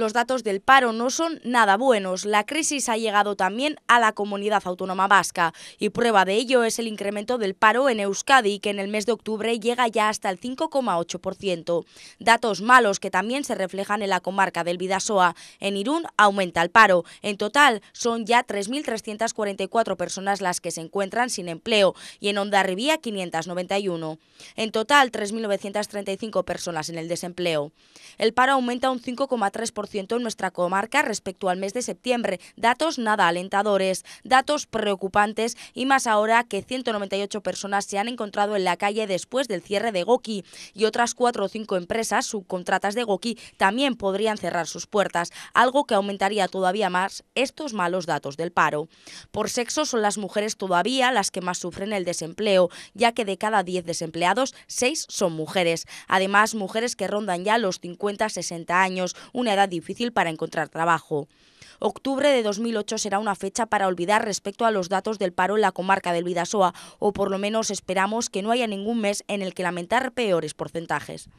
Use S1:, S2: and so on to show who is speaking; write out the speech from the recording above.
S1: Los datos del paro no son nada buenos. La crisis ha llegado también a la comunidad autónoma vasca y prueba de ello es el incremento del paro en Euskadi, que en el mes de octubre llega ya hasta el 5,8%. Datos malos que también se reflejan en la comarca del Vidasoa. En Irún aumenta el paro. En total son ya 3.344 personas las que se encuentran sin empleo y en Ondarribía 591. En total 3.935 personas en el desempleo. El paro aumenta un 5,3% en nuestra comarca respecto al mes de septiembre, datos nada alentadores, datos preocupantes y más ahora que 198 personas se han encontrado en la calle después del cierre de Goki y otras 4 o 5 empresas subcontratas de Goki también podrían cerrar sus puertas, algo que aumentaría todavía más estos malos datos del paro. Por sexo son las mujeres todavía las que más sufren el desempleo, ya que de cada 10 desempleados, 6 son mujeres. Además, mujeres que rondan ya los 50-60 años, una edad difícil para encontrar trabajo. Octubre de 2008 será una fecha para olvidar respecto a los datos del paro en la comarca del Vidasoa, o por lo menos esperamos que no haya ningún mes en el que lamentar peores porcentajes.